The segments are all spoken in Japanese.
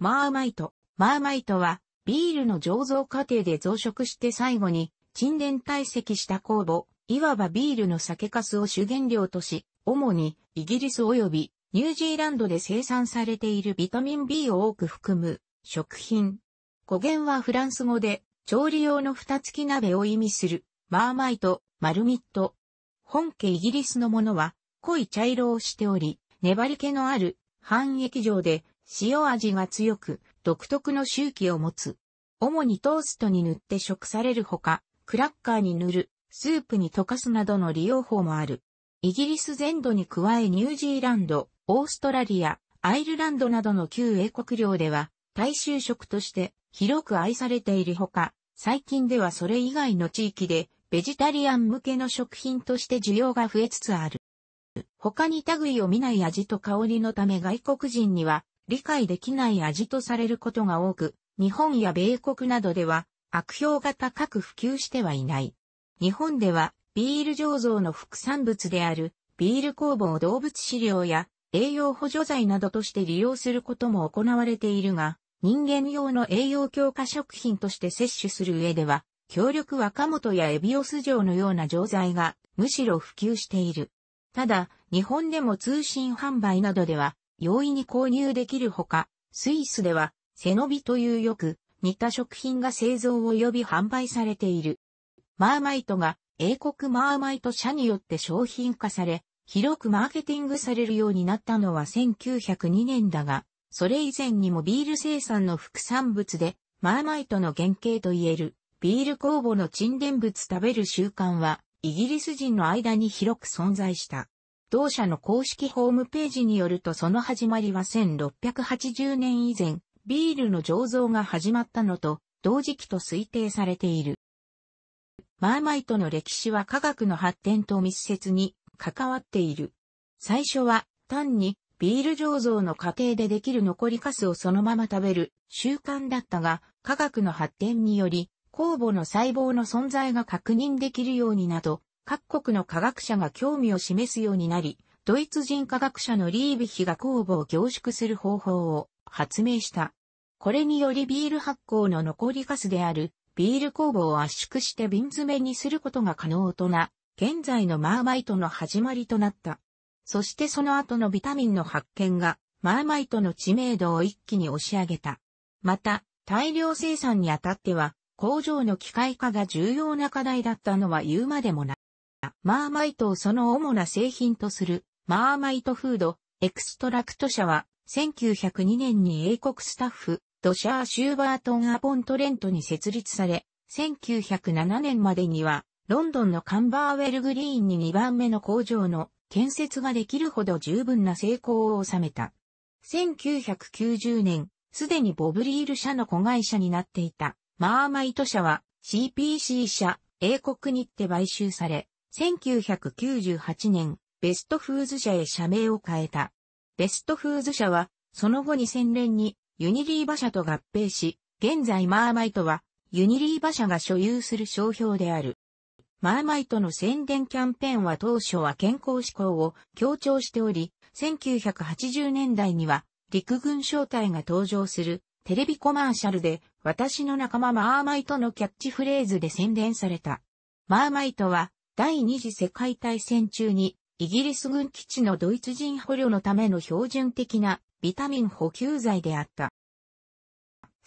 マーマイト。マーマイトは、ビールの醸造過程で増殖して最後に、沈殿堆積した酵母、いわばビールの酒粕を主原料とし、主にイギリス及びニュージーランドで生産されているビタミン B を多く含む食品。語源はフランス語で調理用の蓋付き鍋を意味するマーマイト、マルミット。本家イギリスのものは濃い茶色をしており、粘り気のある半液状で塩味が強く、独特の周期を持つ。主にトーストに塗って食されるほか、クラッカーに塗る、スープに溶かすなどの利用法もある。イギリス全土に加えニュージーランド、オーストラリア、アイルランドなどの旧英国領では、大衆食として広く愛されているほか、最近ではそれ以外の地域でベジタリアン向けの食品として需要が増えつつある。他に類を見ない味と香りのため外国人には理解できない味とされることが多く、日本や米国などでは悪評が高く普及してはいない。日本ではビール醸造の副産物であるビール工房動物飼料や栄養補助剤などとして利用することも行われているが、人間用の栄養強化食品として摂取する上では、強力若元やエビオス錠のような錠剤がむしろ普及している。ただ、日本でも通信販売などでは容易に購入できるほか、スイスでは、背伸びというよく、似た食品が製造及び販売されている。マーマイトが英国マーマイト社によって商品化され、広くマーケティングされるようになったのは1902年だが、それ以前にもビール生産の副産物で、マーマイトの原型といえる、ビール酵母の沈殿物食べる習慣は、イギリス人の間に広く存在した。同社の公式ホームページによるとその始まりは1680年以前、ビールの醸造が始まったのと同時期と推定されている。マーマイトの歴史は科学の発展と密接に関わっている。最初は単にビール醸造の過程でできる残りカスをそのまま食べる習慣だったが、科学の発展により、酵母の細胞の存在が確認できるようになど、各国の科学者が興味を示すようになり、ドイツ人科学者のリービヒが酵母を凝縮する方法を発明した。これによりビール発酵の残りカスであるビール酵母を圧縮して瓶詰めにすることが可能とな、現在のマーマイトの始まりとなった。そしてその後のビタミンの発見がマーマイトの知名度を一気に押し上げた。また、大量生産にあたっては工場の機械化が重要な課題だったのは言うまでもない。マーマイトをその主な製品とするマーマイトフードエクストラクト社は1902年に英国スタッフドシャー・シューバートン・アポントレントに設立され1907年までにはロンドンのカンバーウェルグリーンに2番目の工場の建設ができるほど十分な成功を収めた。1990年、すでにボブリール社の子会社になっていたマーマイト社は CPC 社英国に行って買収され、1998年、ベストフーズ社へ社名を変えた。ベストフーズ社は、その後2000年にユニリーバ社と合併し、現在マーマイトはユニリーバ社が所有する商標である。マーマイトの宣伝キャンペーンは当初は健康志向を強調しており、1980年代には陸軍小隊が登場するテレビコマーシャルで私の仲間マーマイトのキャッチフレーズで宣伝された。マーマイトは第二次世界大戦中にイギリス軍基地のドイツ人捕虜のための標準的なビタミン補給剤であった。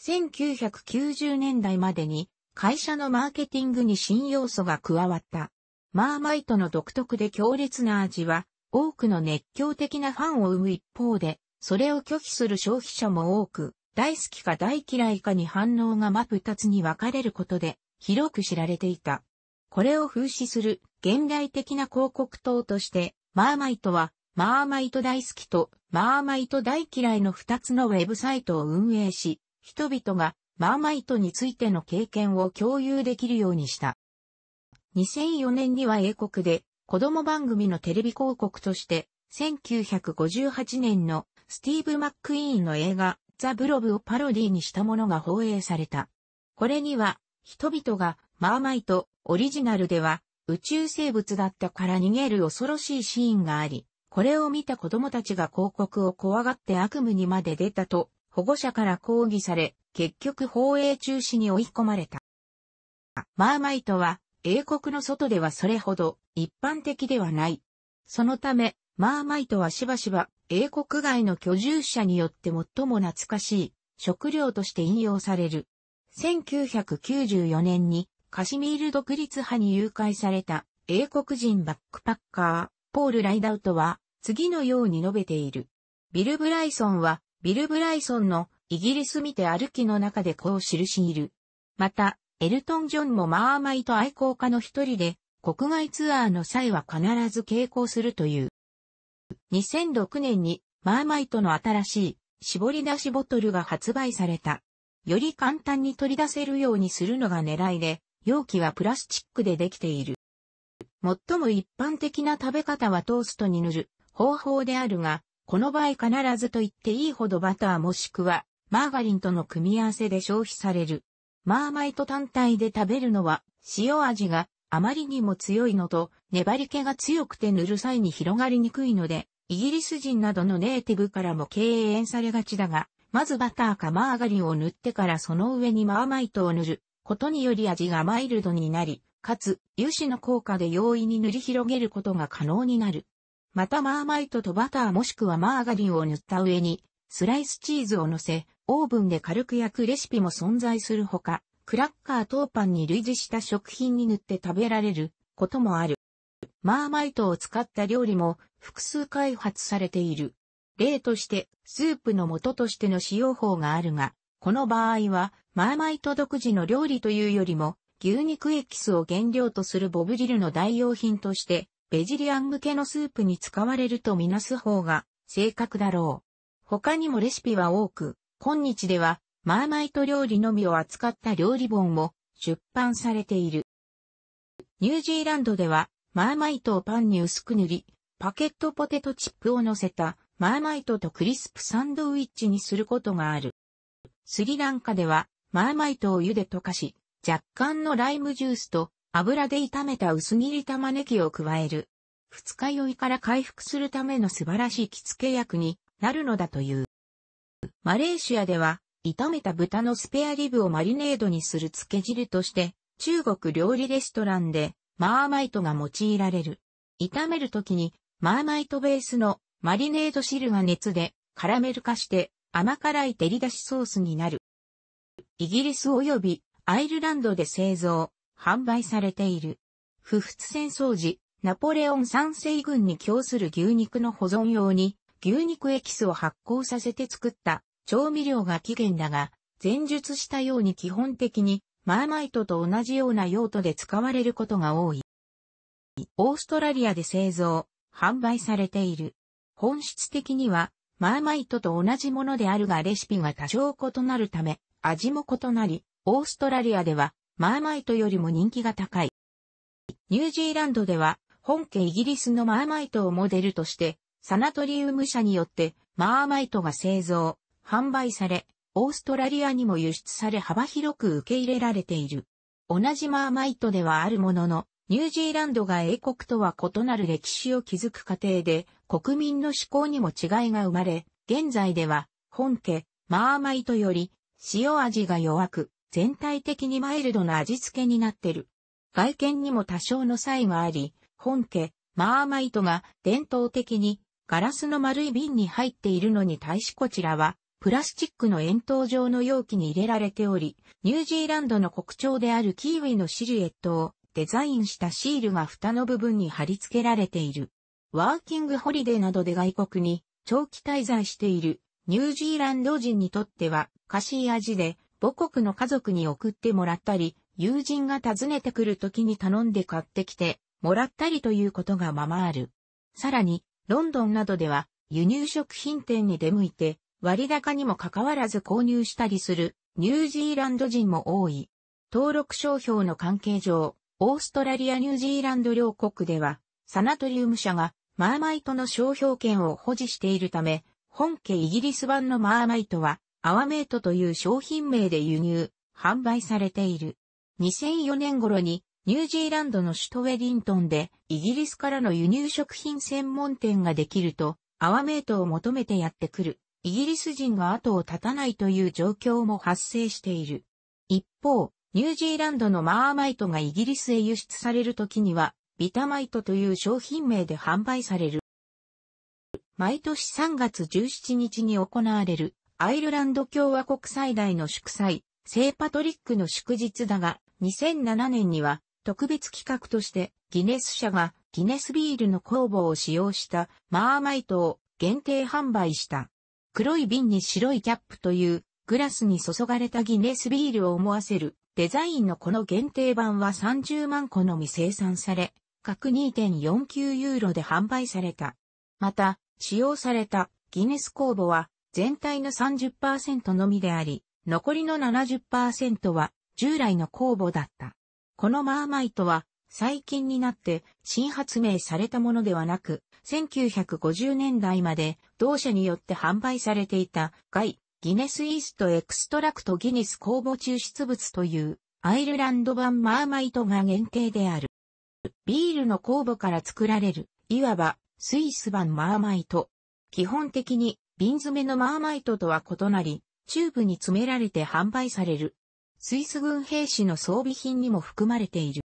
1990年代までに会社のマーケティングに新要素が加わった。マーマイトの独特で強烈な味は多くの熱狂的なファンを生む一方で、それを拒否する消費者も多く、大好きか大嫌いかに反応が真っ二つに分かれることで広く知られていた。これを風刺する現代的な広告塔として、マーマイトは、マーマイト大好きと、マーマイト大嫌いの2つのウェブサイトを運営し、人々がマーマイトについての経験を共有できるようにした。2004年には英国で子供番組のテレビ広告として、1958年のスティーブ・マック・イーンの映画ザ・ブロブをパロディにしたものが放映された。これには人々がマーマイトオリジナルでは宇宙生物だったから逃げる恐ろしいシーンがあり、これを見た子供たちが広告を怖がって悪夢にまで出たと、保護者から抗議され、結局放映中止に追い込まれた。マーマイトは、英国の外ではそれほど一般的ではない。そのため、マーマイトはしばしば英国外の居住者によって最も懐かしい食料として引用される。1994年にカシミール独立派に誘拐された英国人バックパッカー、ポール・ライダウトは次のように述べている。ビル・ブライソンは、ビル・ブライソンのイギリス見て歩きの中でこう記しいる。また、エルトン・ジョンもマーマイト愛好家の一人で、国外ツアーの際は必ず傾向するという。2006年にマーマイトの新しい絞り出しボトルが発売された。より簡単に取り出せるようにするのが狙いで、容器はプラスチックでできている。最も一般的な食べ方はトーストに塗る方法であるが、この場合必ずと言っていいほどバターもしくはマーガリンとの組み合わせで消費される。マーマイト単体で食べるのは塩味があまりにも強いのと粘り気が強くて塗る際に広がりにくいので、イギリス人などのネイティブからも敬遠されがちだが、まずバターかマーガリンを塗ってからその上にマーマイトを塗ることにより味がマイルドになり、かつ、油脂の効果で容易に塗り広げることが可能になる。またマーマイトとバターもしくはマーガリンを塗った上に、スライスチーズを乗せ、オーブンで軽く焼くレシピも存在するほか、クラッカー等パンに類似した食品に塗って食べられることもある。マーマイトを使った料理も複数開発されている。例として、スープの素としての使用法があるが、この場合は、マーマイト独自の料理というよりも、牛肉エキスを原料とするボブリルの代用品として、ベジリアン向けのスープに使われるとみなす方が正確だろう。他にもレシピは多く、今日では、マーマイト料理のみを扱った料理本も出版されている。ニュージーランドでは、マーマイトをパンに薄く塗り、パケットポテトチップを乗せたマーマイトとクリスプサンドウィッチにすることがある。スリランカでは、マーマイトを湯で溶かし、若干のライムジュースと油で炒めた薄切り玉ねぎを加える。二日酔いから回復するための素晴らしい着付け役になるのだという。マレーシアでは、炒めた豚のスペアリブをマリネードにする漬け汁として、中国料理レストランで、マーマイトが用いられる。炒めるときに、マーマイトベースのマリネード汁が熱でカラメル化して甘辛い照り出しソースになる。イギリス及びアイルランドで製造、販売されている。不仏戦争時、ナポレオン三世軍に供する牛肉の保存用に、牛肉エキスを発酵させて作った調味料が起源だが、前述したように基本的にマーマイトと同じような用途で使われることが多い。オーストラリアで製造、販売されている。本質的にはマーマイトと同じものであるがレシピが多少異なるため、味も異なり、オーストラリアでは、マーマイトよりも人気が高い。ニュージーランドでは、本家イギリスのマーマイトをモデルとして、サナトリウム社によって、マーマイトが製造、販売され、オーストラリアにも輸出され幅広く受け入れられている。同じマーマイトではあるものの、ニュージーランドが英国とは異なる歴史を築く過程で国民の思考にも違いが生まれ、現在では本家、マーマイトより塩味が弱く全体的にマイルドな味付けになってる。外見にも多少の差異があり、本家、マーマイトが伝統的にガラスの丸い瓶に入っているのに対しこちらはプラスチックの円筒状の容器に入れられており、ニュージーランドの国鳥であるキーウィのシルエットをデザインしたシールが蓋の部分に貼り付けられている。ワーキングホリデーなどで外国に長期滞在しているニュージーランド人にとってはカしー味で母国の家族に送ってもらったり、友人が訪ねてくる時に頼んで買ってきてもらったりということがままある。さらに、ロンドンなどでは輸入食品店に出向いて割高にもかかわらず購入したりするニュージーランド人も多い。登録商標の関係上、オーストラリア・ニュージーランド両国では、サナトリウム社がマーマイトの商標権を保持しているため、本家イギリス版のマーマイトは、アワメイトという商品名で輸入、販売されている。2004年頃に、ニュージーランドの首都ウェリントンで、イギリスからの輸入食品専門店ができると、アワメイトを求めてやってくる。イギリス人が後を絶たないという状況も発生している。一方、ニュージーランドのマーマイトがイギリスへ輸出される時には、ビタマイトという商品名で販売される。毎年3月17日に行われるアイルランド共和国最大の祝祭、聖パトリックの祝日だが、2007年には特別企画としてギネス社がギネスビールの酵母を使用したマーマイトを限定販売した。黒い瓶に白いキャップというグラスに注がれたギネスビールを思わせるデザインのこの限定版は30万個のみ生産され、各2.49ユーロで販売された。また、使用されたギネス公募は全体の30%のみであり、残りの70%は従来の公募だった。このマーマイトは最近になって新発明されたものではなく、1950年代まで同社によって販売されていた外ギネスイーストエクストラクトギネス酵母抽出物というアイルランド版マーマイトが原型である。ビールの酵母から作られる、いわばスイス版マーマイト。基本的に瓶詰めのマーマイトとは異なり、チューブに詰められて販売される。スイス軍兵士の装備品にも含まれている。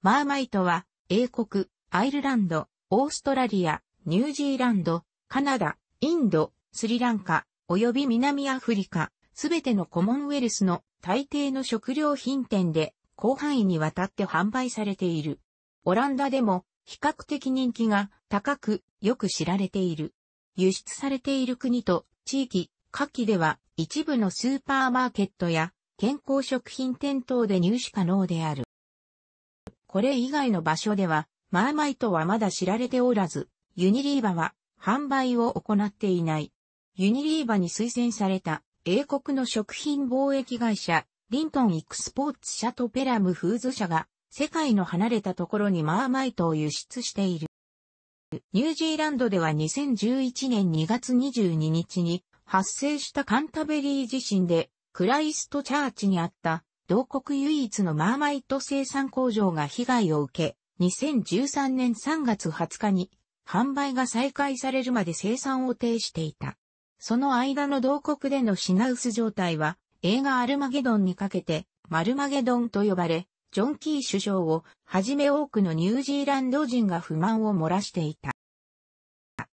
マーマイトは英国、アイルランド、オーストラリア、ニュージーランド、カナダ、インド、スリランカ、及び南アフリカ、すべてのコモンウェルスの大抵の食料品店で広範囲にわたって販売されている。オランダでも比較的人気が高くよく知られている。輸出されている国と地域、下記では一部のスーパーマーケットや健康食品店等で入手可能である。これ以外の場所ではマーマイトはまだ知られておらず、ユニリーバは販売を行っていない。ユニリーバに推薦された、英国の食品貿易会社、リントン・イクスポーツ社とペラムフーズ社が、世界の離れたところにマーマイトを輸出している。ニュージーランドでは2011年2月22日に発生したカンタベリー地震でクライストチャーチにあった同国唯一のマーマイト生産工場が被害を受け2013年3月20日に販売が再開されるまで生産を停止していた。その間の同国での品薄状態は、映画アルマゲドンにかけて、マルマゲドンと呼ばれ、ジョン・キー首相をはじめ多くのニュージーランド人が不満を漏らしていた。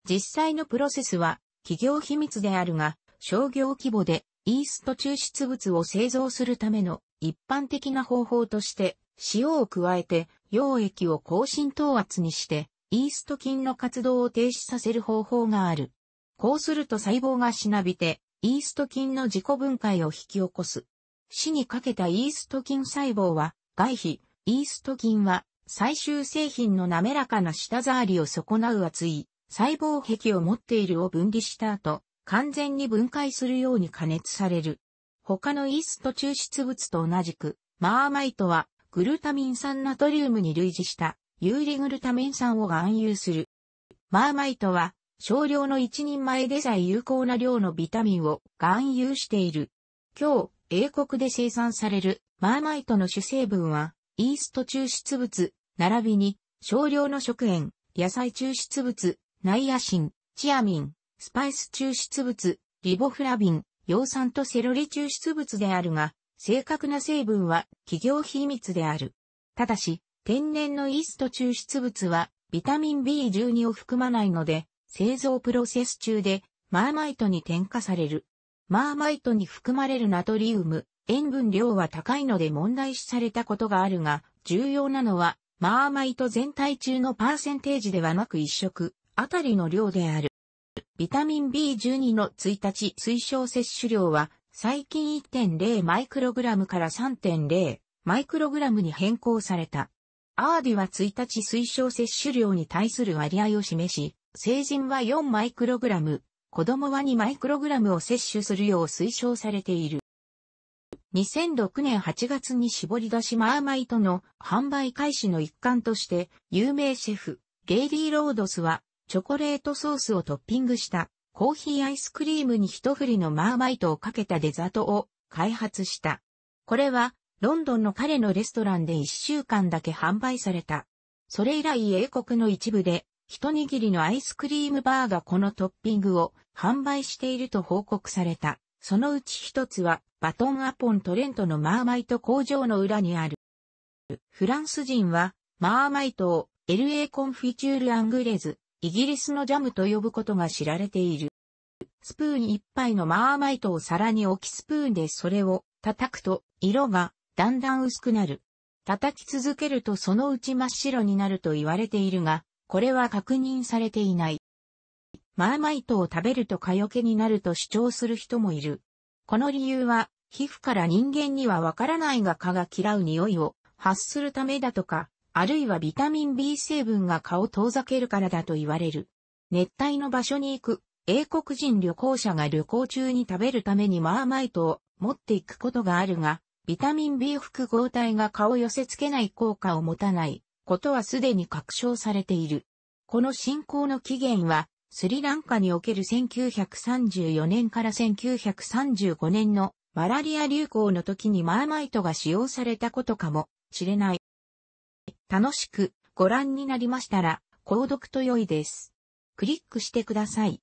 実際のプロセスは企業秘密であるが、商業規模でイースト抽出物を製造するための一般的な方法として、塩を加えて溶液を高浸透圧にして、イースト菌の活動を停止させる方法がある。こうすると細胞がしなびて、イースト菌の自己分解を引き起こす。死にかけたイースト菌細胞は、外皮、イースト菌は、最終製品の滑らかな舌触りを損なう厚い、細胞壁を持っているを分離した後、完全に分解するように加熱される。他のイースト抽出物と同じく、マーマイトは、グルタミン酸ナトリウムに類似した、有リグルタミン酸を含有する。マーマイトは、少量の一人前でさえ有効な量のビタミンを含有している。今日、英国で生産されるマーマイトの主成分は、イースト抽出物、並びに少量の食塩、野菜抽出物、ナイアシン、チアミン、スパイス抽出物、リボフラビン、葉酸とセロリ抽出物であるが、正確な成分は企業秘密である。ただし、天然のイースト抽出物はビタミン B12 を含まないので、製造プロセス中でマーマイトに添加される。マーマイトに含まれるナトリウム、塩分量は高いので問題視されたことがあるが、重要なのは、マーマイト全体中のパーセンテージではなく一食あたりの量である。ビタミン B12 の1日推奨摂取量は、最近1.0マイクログラムから3.0マイクログラムに変更された。アーディは1日推奨摂取量に対する割合を示し、成人は4マイクログラム、子供は2マイクログラムを摂取するよう推奨されている。2006年8月に絞り出しマーマイトの販売開始の一環として、有名シェフ、ゲイリー・ロードスは、チョコレートソースをトッピングした、コーヒーアイスクリームに一振りのマーマイトをかけたデザートを開発した。これは、ロンドンの彼のレストランで1週間だけ販売された。それ以来英国の一部で一握りのアイスクリームバーがこのトッピングを販売していると報告された。そのうち一つはバトンアポントレントのマーマイト工場の裏にある。フランス人はマーマイトを LA コンフィチュールアングレズ、イギリスのジャムと呼ぶことが知られている。スプーン一杯のマーマイトを皿に置きスプーンでそれを叩くと色がだんだん薄くなる。叩き続けるとそのうち真っ白になると言われているが、これは確認されていない。マーマイトを食べると蚊よけになると主張する人もいる。この理由は、皮膚から人間にはわからないが蚊が嫌う匂いを発するためだとか、あるいはビタミン B 成分が蚊を遠ざけるからだと言われる。熱帯の場所に行く英国人旅行者が旅行中に食べるためにマーマイトを持っていくことがあるが、ビタミン B 複合体が蚊を寄せ付けない効果を持たない。ことはすでに確証されている。この信仰の起源は、スリランカにおける1934年から1935年のマラリア流行の時にマーマイトが使用されたことかもしれない。楽しくご覧になりましたら、購読と良いです。クリックしてください。